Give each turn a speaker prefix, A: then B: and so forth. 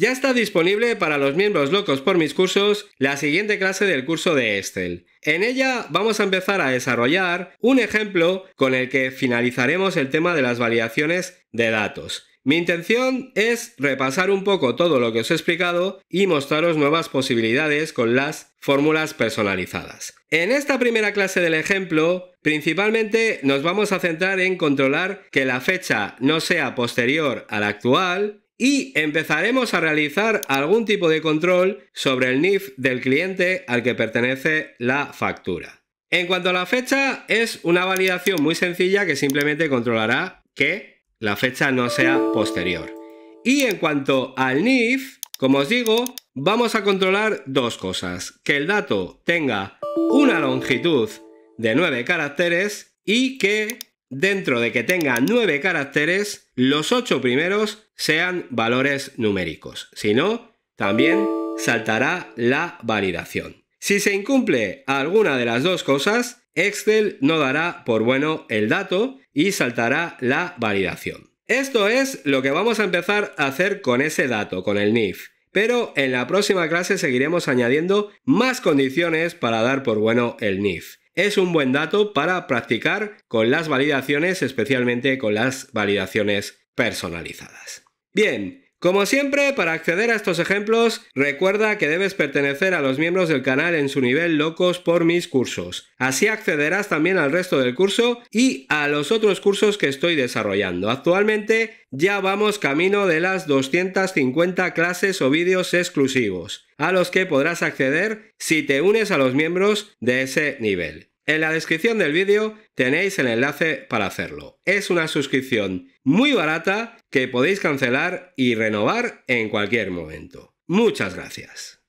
A: Ya está disponible para los miembros locos por mis cursos la siguiente clase del curso de Excel. En ella vamos a empezar a desarrollar un ejemplo con el que finalizaremos el tema de las variaciones de datos. Mi intención es repasar un poco todo lo que os he explicado y mostraros nuevas posibilidades con las fórmulas personalizadas. En esta primera clase del ejemplo, principalmente nos vamos a centrar en controlar que la fecha no sea posterior a la actual y empezaremos a realizar algún tipo de control sobre el NIF del cliente al que pertenece la factura. En cuanto a la fecha, es una validación muy sencilla que simplemente controlará que la fecha no sea posterior. Y en cuanto al NIF, como os digo, vamos a controlar dos cosas. Que el dato tenga una longitud de 9 caracteres y que dentro de que tenga nueve caracteres, los ocho primeros sean valores numéricos. Si no, también saltará la validación. Si se incumple alguna de las dos cosas, Excel no dará por bueno el dato y saltará la validación. Esto es lo que vamos a empezar a hacer con ese dato, con el NIF. Pero en la próxima clase seguiremos añadiendo más condiciones para dar por bueno el NIF es un buen dato para practicar con las validaciones, especialmente con las validaciones personalizadas. Bien, como siempre, para acceder a estos ejemplos, recuerda que debes pertenecer a los miembros del canal en su nivel Locos por mis cursos. Así accederás también al resto del curso y a los otros cursos que estoy desarrollando. Actualmente ya vamos camino de las 250 clases o vídeos exclusivos, a los que podrás acceder si te unes a los miembros de ese nivel. En la descripción del vídeo tenéis el enlace para hacerlo. Es una suscripción muy barata que podéis cancelar y renovar en cualquier momento. Muchas gracias.